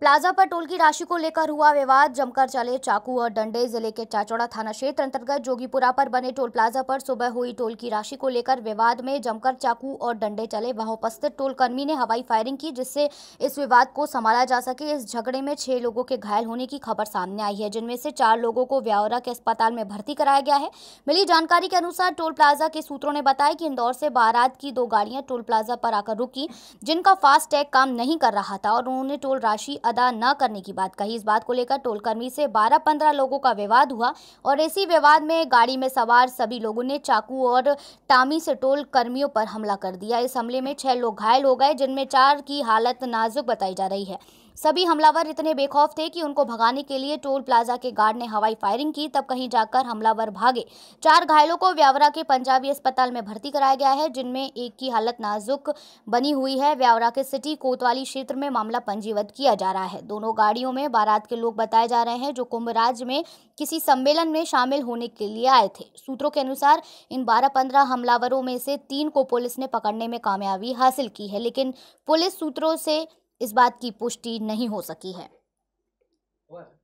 plaza पर toll की राशि को लेकर हुआ विवाद जमकर चले चाकू और डंडे जिले के चाचौड़ा थाना क्षेत्र अंतर्गत जोगीपुरा पर बने टोल प्लाजा पर सुबह हुई टोल की राशि को लेकर विवाद में जमकर चाकू और डंडे चले वहां उपस्थित टोल कर्मी ने हवाई फायरिंग की जिससे इस विवाद को संभाला जा सके इस झगड़े में छह लोगों के घायल होने की खबर सामने आई है जिनमें से चार लोगों को व्यावरा के अस्पताल में भर्ती कराया गया है मिली जानकारी के अनुसार टोल प्लाजा के सूत्रों ने बताया कि इंदौर से बारात की दो गाड़ियां टोल प्लाजा पर आकर रुकी जिनका फास्टैग काम नहीं कर रहा था और उन्होंने टोल राशि अदा न करने की बात कही इस बात को लेकर टोलकर्मी से 12-15 लोगों का विवाद हुआ और इसी विवाद में गाड़ी में सवार सभी लोगों ने चाकू और टामी से टोल कर्मियों पर हमला कर दिया इस हमले में छह लोग घायल हो गए जिनमें चार की हालत नाजुक बताई जा रही है सभी हमलावर इतने बेखौफ थे कि उनको भगाने के लिए टोल प्लाजा के गार्ड ने हवाई फायरिंग की तब कहीं जाकर हमलावर भागे चार घायलों को व्यावरा के पंजाबी अस्पताल में भर्ती कराया गया है जिनमें एक की हालत नाजुक बनी हुई है व्यावरा के सिटी कोतवाली क्षेत्र में मामला पंजीबद्ध किया जा रहा है दोनों गाड़ियों में बारात के लोग बताए जा रहे हैं जो कुंभराज में किसी सम्मेलन में शामिल होने के लिए आए थे सूत्रों के अनुसार इन बारह पंद्रह हमलावरों में से तीन को पुलिस ने पकड़ने में कामयाबी हासिल की है लेकिन पुलिस सूत्रों से इस बात की पुष्टि नहीं हो सकी है